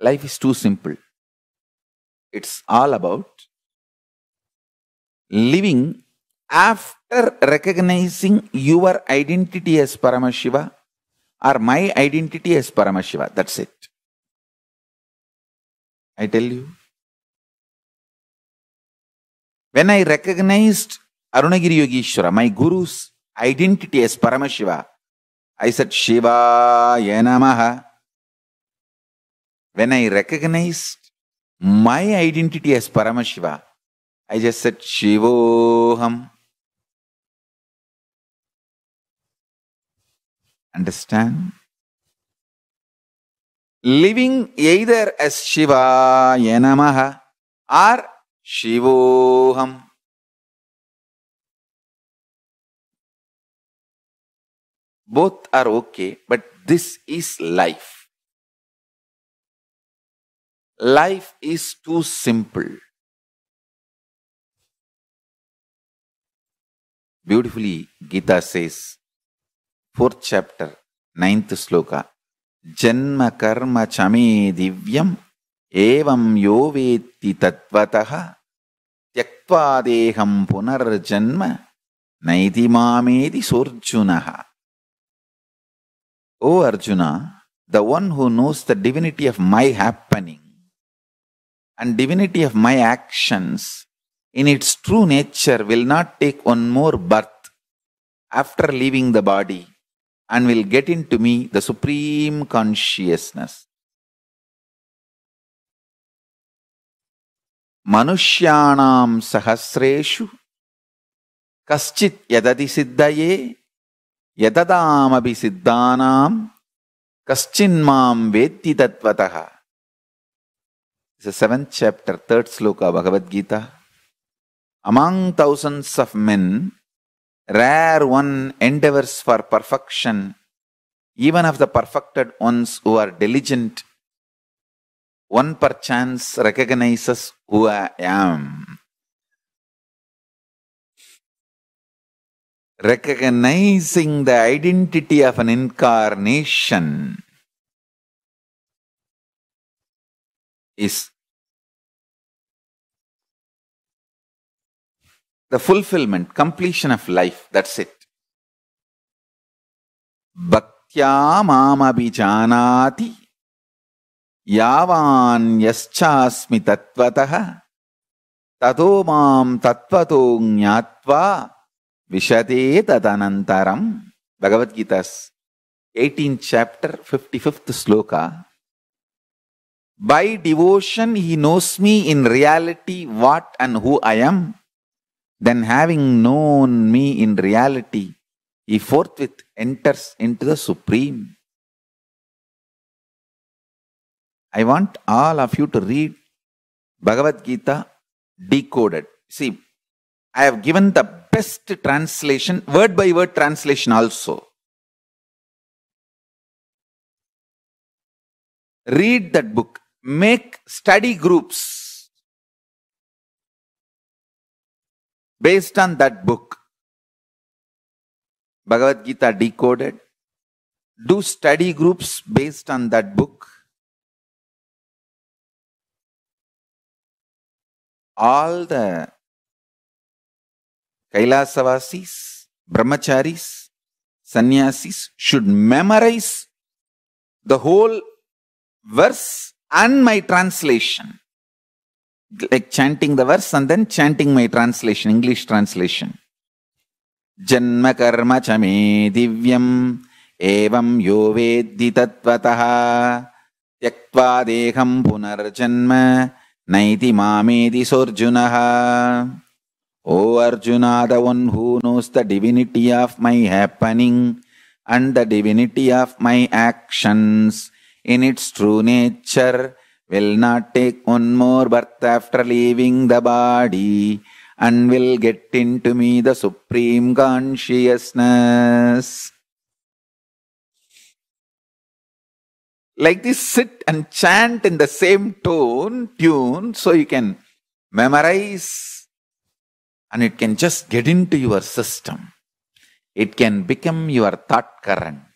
Life is too simple. It's all about living after recognizing your identity as Paramashiva or my identity as Paramashiva. That's it. I tell you. When I recognized Arunagiri Yogeshwara, my guru's identity as Paramashiva, I said, Shiva Yenamaha. When I recognized my identity as Paramashiva, I just said, Shivoham. Understand? Living either as Shiva Yenamaha or Shivoham. Both are okay, but this is life. life is too simple. Beautifully, Gita says, fourth chapter, ninth sloka, Janma karma chame divyam evam yo veti tattvataha त्यक्त्वादेहं पुनर्जन्म நைதி மாமேதி சோர்ஜுனஹா oh Arjuna the one who knows the divinity of my happening and divinity of my actions in its true nature will not take one more birth after leaving the body and will get into me the supreme consciousness. मनुष्याणां सहस्रेषु कश्चित् यदति सिद्धये यतदामपि सिद्धानां कश्चिन्मां वेत्ति tatvataha the seventh chapter, third sloka, Bhagavad Gita. Among thousands of men, rare one endeavors for perfection, even of the perfected ones who are diligent. One perchance recognizes who I am. Recognizing the identity of an incarnation is the fulfillment, completion of life. That's it. Bhaktya mamabhijanati yavan yaschasmi tattvataha tato mam tattvato gnatva vishate tadanantaram. Bhagavad Gita's 18th chapter, 55th sloka By devotion, he knows me in reality what and who I am. Then, having known me in reality, he forthwith enters into the Supreme. I want all of you to read Bhagavad Gita decoded. See, I have given the best translation, word by word translation also. Read that book make study groups based on that book. Bhagavad Gita decoded. Do study groups based on that book. All the kailasavasis brahmacharis, sannyasis should memorize the whole verse and my translation. Like chanting the verse and then chanting my translation, English translation. Janma karma chame divyam evam yo veddi tatvataha त्यक्त्वा देहं पुनर्जन्म नैति मामेति सोऽर्जुनः O Arjuna, the one who knows the divinity of my happening and the divinity of my actions, in its true nature, will not take one more birth after leaving the body, and will get into me the supreme consciousness. Like this, sit and chant in the same tone, tune, so you can memorize and it can just get into your system. It can become your thought current.